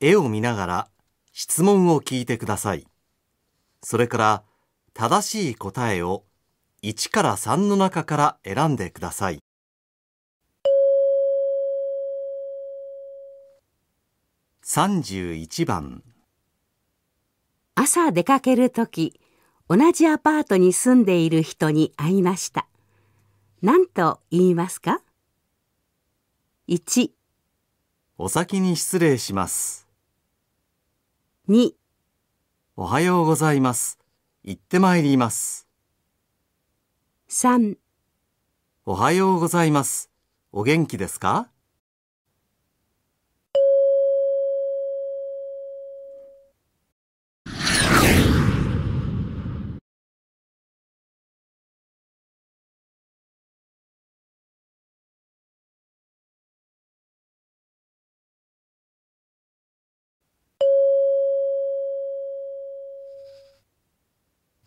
絵を見ながら質問を聞いてください。それから正しい答えを1から3の中から選んでください。31番朝出かけるとき、同じアパートに住んでいる人に会いました。何と言いますか ?1 お先に失礼します。2おはようございます。行ってまいります。3おはようございます。お元気ですか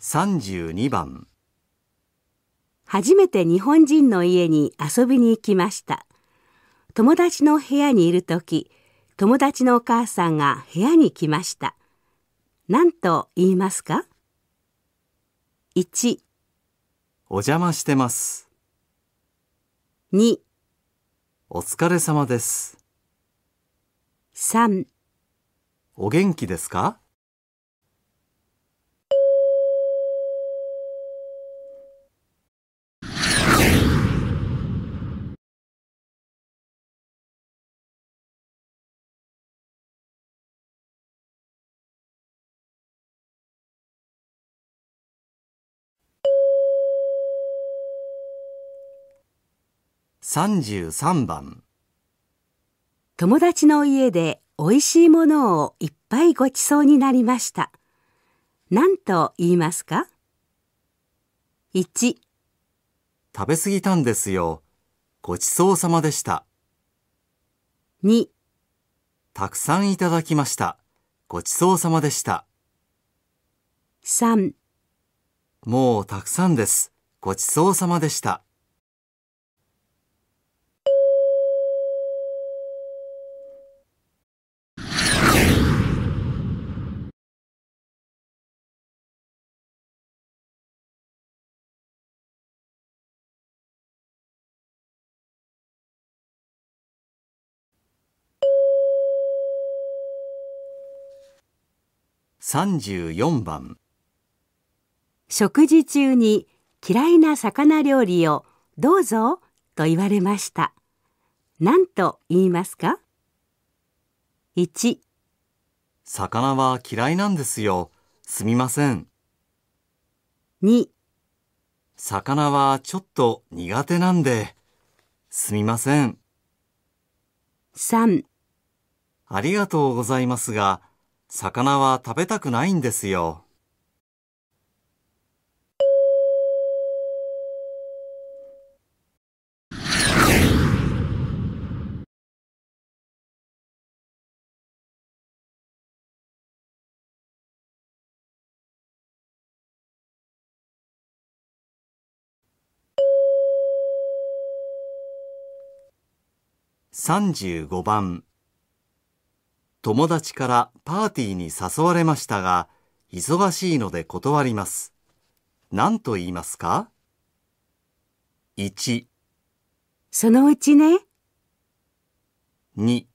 32番初めて日本人の家に遊びに行きました友達の部屋にいる時友達のお母さんが部屋に来ました何と言いますか1お邪魔してます2お疲れ様です3お元気ですか33番友達の家で美味しいものをいっぱいごちそうになりました。何と言いますか ?1 食べ過ぎたんですよ。ごちそうさまでした。2たくさんいただきました。ごちそうさまでした。3もうたくさんです。ごちそうさまでした。34番食事中に嫌いな魚料理をどうぞと言われました何と言いますか1魚は嫌いなんですよすみません2魚はちょっと苦手なんですみません3ありがとうございますが魚は食べたくないんですよ。35番友達からパーティーに誘われましたが、忙しいので断ります。何と言いますか ?1、そのうちね。2、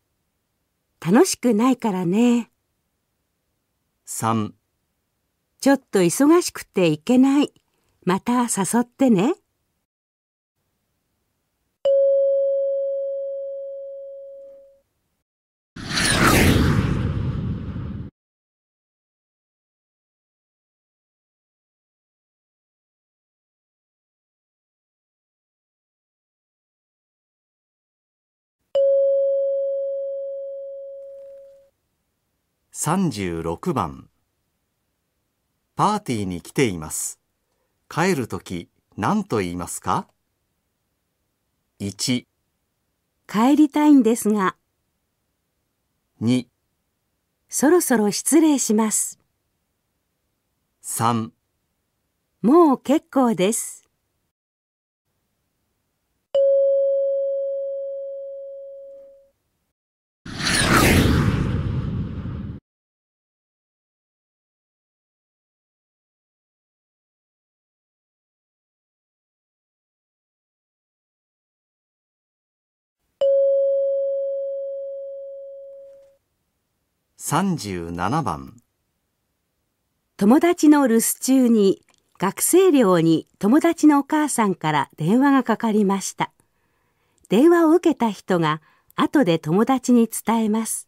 楽しくないからね。3、ちょっと忙しくていけない。また誘ってね。36番パーティーに来ています帰るとき何と言いますか ?1 帰りたいんですが2そろそろ失礼します3もう結構です37番友達の留守中に学生寮に友達のお母さんから電話がかかりました。電話を受けた人が後で友達に伝えます。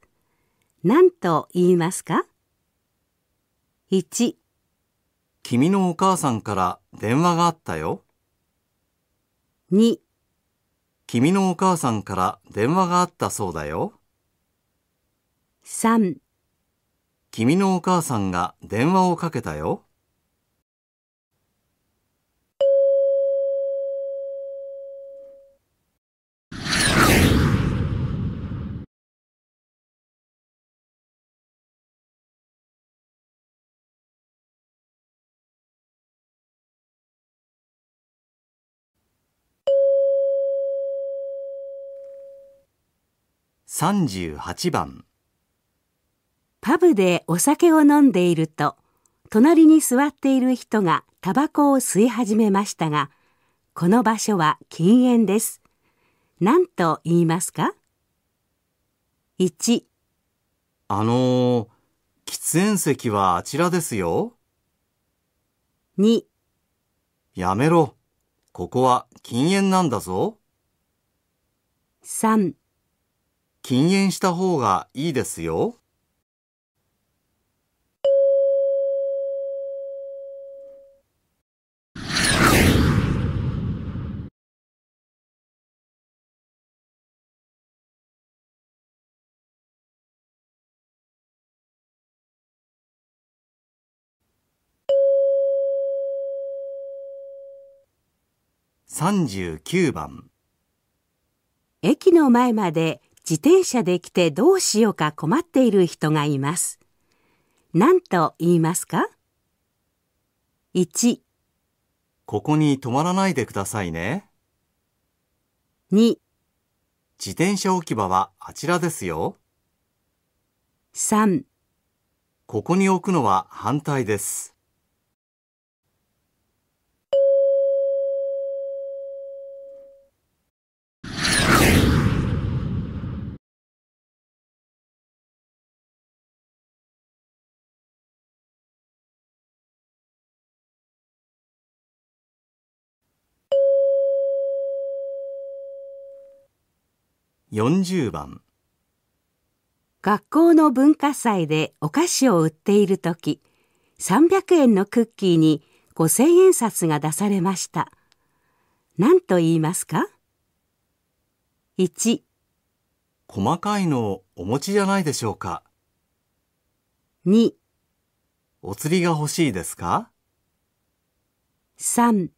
何と言いますか ?1 君のお母さんから電話があったよ。2君のお母さんから電話があったそうだよ。3君のお母さんが電話をかけたよ。38番パブでお酒を飲んでいると、隣に座っている人がタバコを吸い始めましたが、この場所は禁煙です。何と言いますか ?1 あの喫煙席はあちらですよ。2やめろ。ここは禁煙なんだぞ。3禁煙した方がいいですよ。39番駅の前まで自転車で来てどうしようか困っている人がいます。何と言いますか ?1 ここに止まらないでくださいね。2自転車置き場はあちらですよ。3ここに置くのは反対です。40番学校の文化祭でお菓子を売っている時300円のクッキーに5000円札が出されました何と言いますか1細かいのお持ちじゃないでしょうか2お釣りが欲しいですか3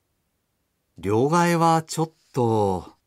両替はちょっと。